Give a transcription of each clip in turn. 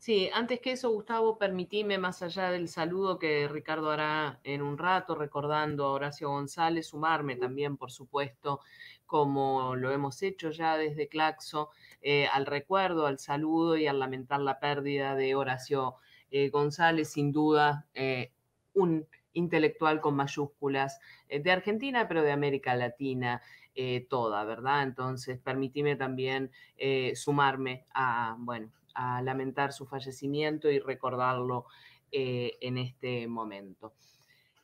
Sí, antes que eso, Gustavo, permitime, más allá del saludo que Ricardo hará en un rato, recordando a Horacio González, sumarme también, por supuesto, como lo hemos hecho ya desde Claxo, eh, al recuerdo, al saludo y al lamentar la pérdida de Horacio eh, González, sin duda, eh, un intelectual con mayúsculas de Argentina, pero de América Latina. toda, ¿verdad? Entonces, permítime también sumarme a, bueno, a lamentar su fallecimiento y recordarlo eh, en este momento.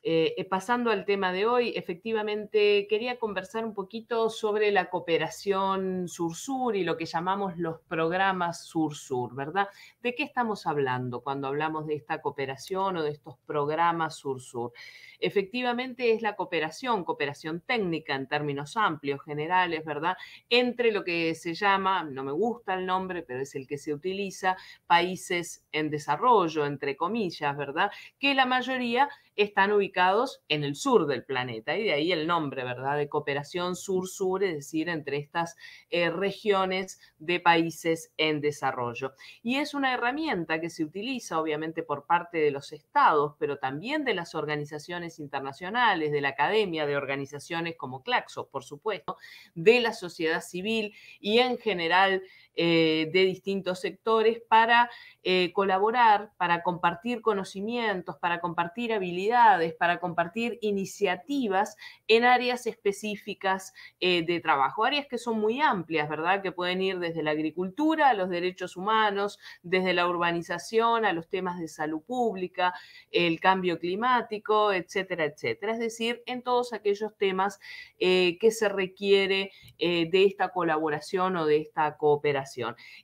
Eh, eh, pasando al tema de hoy, efectivamente quería conversar un poquito sobre la cooperación sur-sur y lo que llamamos los programas sur-sur, ¿verdad? ¿De qué estamos hablando cuando hablamos de esta cooperación o de estos programas sur-sur? Efectivamente es la cooperación, cooperación técnica en términos amplios, generales, ¿verdad? Entre lo que se llama, no me gusta el nombre, pero es el que se utiliza, países en desarrollo, entre comillas, ¿verdad? Que la mayoría están ubicados en el sur del planeta y de ahí el nombre, ¿verdad? De cooperación sur-sur, es decir, entre estas eh, regiones de países en desarrollo. Y es una herramienta que se utiliza obviamente por parte de los estados, pero también de las organizaciones internacionales, de la academia, de organizaciones como Claxo, por supuesto, de la sociedad civil y en general eh, de distintos sectores para eh, colaborar, para compartir conocimientos, para compartir habilidades, para compartir iniciativas en áreas específicas eh, de trabajo, áreas que son muy amplias, ¿verdad? Que pueden ir desde la agricultura a los derechos humanos, desde la urbanización a los temas de salud pública, el cambio climático, etcétera, etcétera. Es decir, en todos aquellos temas que se requiere de esta colaboración o de esta cooperación.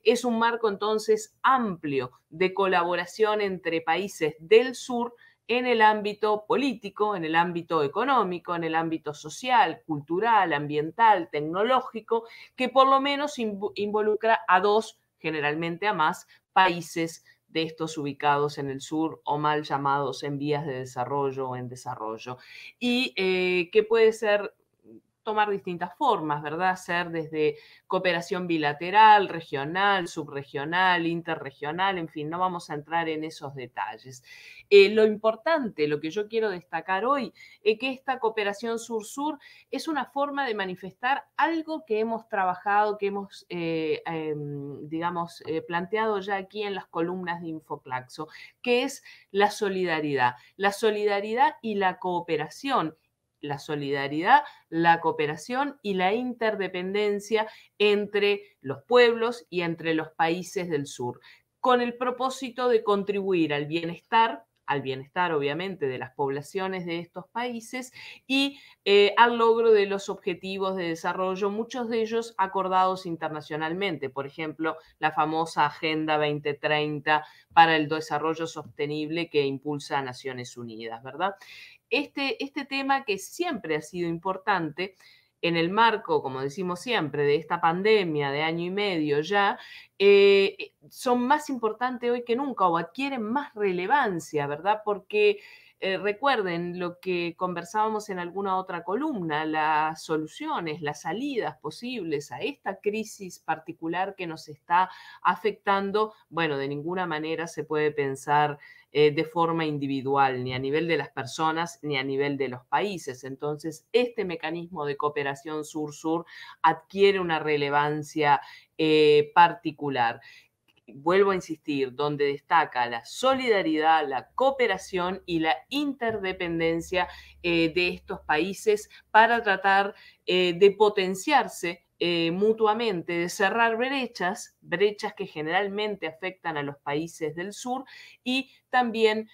Es un marco entonces amplio de colaboración entre países del sur en el ámbito político, en el ámbito económico, en el ámbito social, cultural, ambiental, tecnológico, que por lo menos involucra a dos, generalmente a más, países de estos ubicados en el sur o mal llamados en vías de desarrollo o en desarrollo, y eh, que puede ser tomar distintas formas, ¿verdad? Ser desde cooperación bilateral, regional, subregional, interregional, en fin, no vamos a entrar en esos detalles. Eh, lo importante, lo que yo quiero destacar hoy, es que esta cooperación sur-sur es una forma de manifestar algo que hemos trabajado, que hemos, eh, em, digamos, eh, planteado ya aquí en las columnas de Infoclaxo, que es la solidaridad, la solidaridad y la cooperación la solidaridad, la cooperación y la interdependencia entre los pueblos y entre los países del sur, con el propósito de contribuir al bienestar al bienestar, obviamente, de las poblaciones de estos países y eh, al logro de los objetivos de desarrollo, muchos de ellos acordados internacionalmente, por ejemplo, la famosa Agenda 2030 para el Desarrollo Sostenible que impulsa a Naciones Unidas, ¿verdad? Este, este tema que siempre ha sido importante, en el marco, como decimos siempre, de esta pandemia de año y medio ya, eh, eh, son más importantes hoy que nunca o adquieren más relevancia, ¿verdad? Porque eh, recuerden lo que conversábamos en alguna otra columna, las soluciones, las salidas posibles a esta crisis particular que nos está afectando, bueno, de ninguna manera se puede pensar eh, de forma individual, ni a nivel de las personas, ni a nivel de los países. Entonces, este mecanismo de cooperación sur-sur adquiere una relevancia eh, particular vuelvo a insistir, donde destaca la solidaridad, la cooperación y la interdependencia eh, de estos países para tratar eh, de potenciarse eh, mutuamente, de cerrar brechas, brechas que generalmente afectan a los países del sur y también,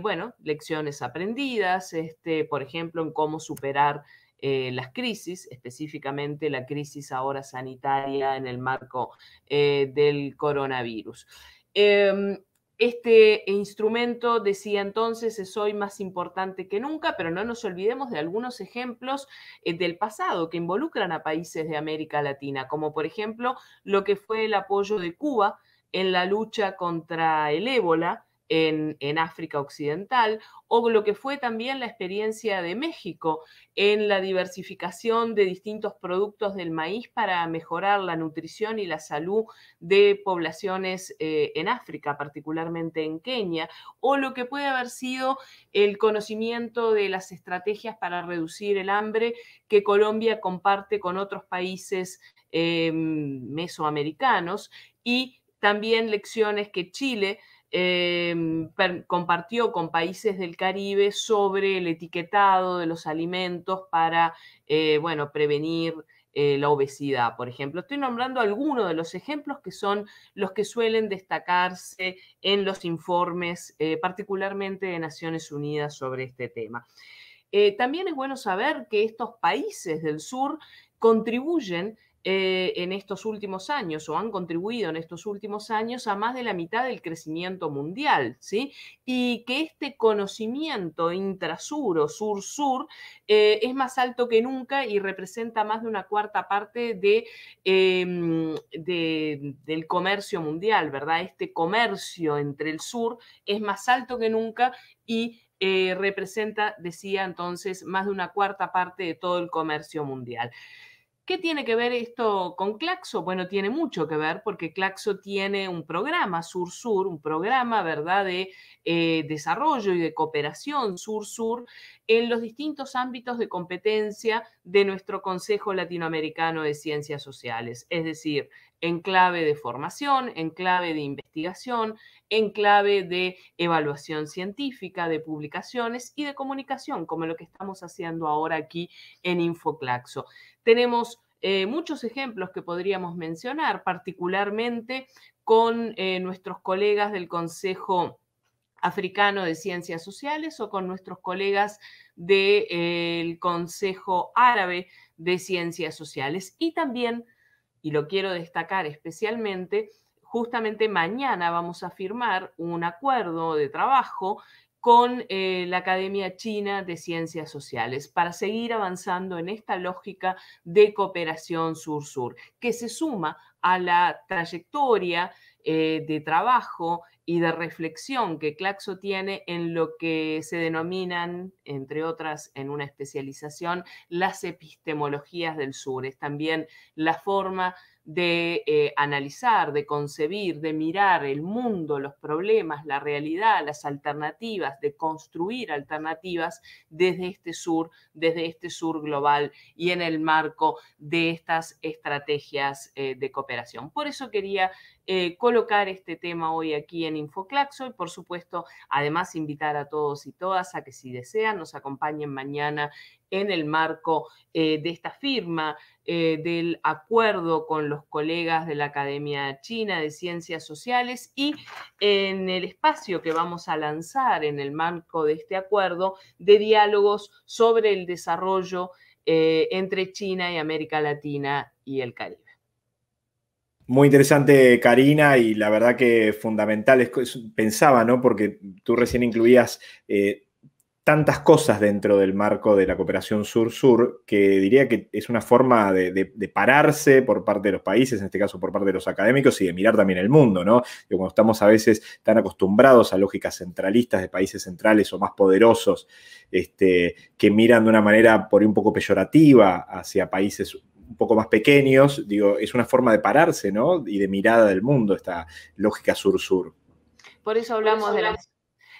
bueno, lecciones aprendidas, este, por ejemplo, en cómo superar eh, las crisis, específicamente la crisis ahora sanitaria en el marco eh, del coronavirus. Em, este instrumento, decía entonces, es hoy más importante que nunca, pero no nos olvidemos de algunos ejemplos eh, del pasado que involucran a países de América Latina, como por ejemplo lo que fue el apoyo de Cuba en la lucha contra el ébola, en, África Occidental, o lo que fue también la experiencia de México en la diversificación de distintos productos del maíz para mejorar la nutrición y la salud de poblaciones eh, en África, particularmente en Kenia, o lo que puede haber sido el conocimiento de las estrategias para reducir el hambre que Colombia comparte con otros países eh, mesoamericanos y también lecciones que Chile Em, compartió con países del Caribe sobre el etiquetado de los alimentos para, eh, bueno, prevenir eh, la obesidad, por ejemplo. Estoy nombrando algunos de los ejemplos que son los que suelen destacarse en los informes, eh, particularmente de Naciones Unidas, sobre este tema. también es bueno saber que estos países del sur contribuyen eh, en estos últimos años o han contribuido en estos últimos años a más de la mitad del crecimiento mundial, ¿sí? Y que este conocimiento o sur-sur, eh, es más alto que nunca y representa más de una cuarta parte em, de, del comercio mundial, ¿verdad? Este comercio entre el sur es más alto que nunca y eh, representa, decía entonces, más de una cuarta parte de todo el comercio mundial. ¿Qué tiene que ver esto con Claxo? Bueno, tiene mucho que ver porque Claxo tiene un programa, Sur-Sur, un programa, ¿verdad?, de eh, desarrollo y de cooperación Sur-Sur en los distintos ámbitos de competencia de nuestro Consejo Latinoamericano de Ciencias Sociales, es decir, en clave de formación, en clave de investigación, en clave de evaluación científica, de publicaciones y de comunicación, como lo que estamos haciendo ahora aquí en InfoClaxo. Tenemos eh, muchos ejemplos que podríamos mencionar, particularmente con eh, nuestros colegas del Consejo Africano de Ciencias Sociales o con nuestros colegas del eh, Consejo Árabe de Ciencias Sociales. Y también, y lo quiero destacar especialmente, justamente mañana vamos a firmar un acuerdo de trabajo con eh, la Academia China de Ciencias Sociales para seguir avanzando en esta lógica de cooperación sur-sur, que se suma a la trayectoria eh, de trabajo y de reflexión que Claxo tiene en lo que se denominan, entre otras, en una especialización, las epistemologías del sur. Es también la forma de eh, analizar, de concebir, de mirar el mundo, los problemas, la realidad, las alternativas, de construir alternativas desde este sur, desde este sur global y en el marco de estas estrategias eh, de cooperación. Por eso quería eh, colocar este tema hoy aquí en Infoclaxo y por supuesto además invitar a todos y todas a que si desean nos acompañen mañana en el marco eh, de esta firma eh, del acuerdo con los colegas de la Academia China de Ciencias Sociales y en el espacio que vamos a lanzar en el marco de este acuerdo de diálogos sobre el desarrollo eh, entre China y América Latina y el Caribe. Muy interesante, Karina, y la verdad que fundamental es, pensaba, ¿no? Porque tú recién incluías tantas cosas dentro del marco de la cooperación sur-sur que diría que es una forma de, pararse por parte de los países, en este caso por parte de los académicos y de mirar también el mundo, ¿no? Y cuando estamos a veces tan acostumbrados a lógicas centralistas de países centrales o más poderosos este, que miran de una manera por ahí un poco peyorativa hacia países un poco más pequeños, digo, es una forma de pararse, ¿no? Y de mirada del mundo esta lógica sur-sur. Por eso hablamos de la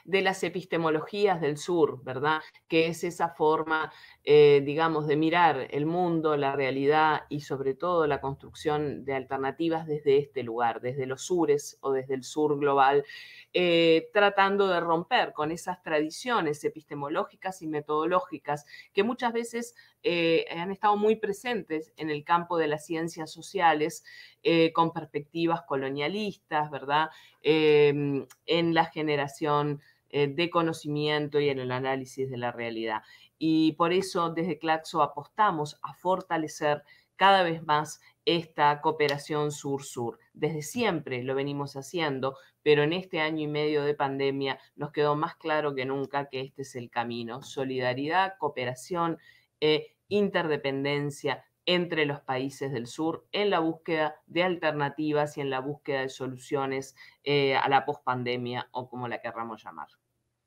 de las epistemologías del sur, ¿verdad? Que es esa forma, eh, digamos, de mirar el mundo, la realidad y sobre todo la construcción de alternativas desde este lugar, desde los sures o desde el sur global, eh, tratando de romper con esas tradiciones epistemológicas y metodológicas que muchas veces eh, han estado muy presentes en el campo de las ciencias sociales con perspectivas colonialistas, ¿verdad? Em, en la generación eh, de conocimiento y en el análisis de la realidad. Y por eso desde Claxo apostamos a fortalecer cada vez más esta cooperación sur-sur. Desde siempre lo venimos haciendo, pero en este año y medio de pandemia nos quedó más claro que nunca que este es el camino. Solidaridad, cooperación, e interdependencia entre los países del sur en la búsqueda de alternativas y en la búsqueda de soluciones eh, a la pospandemia o como la querramos llamar.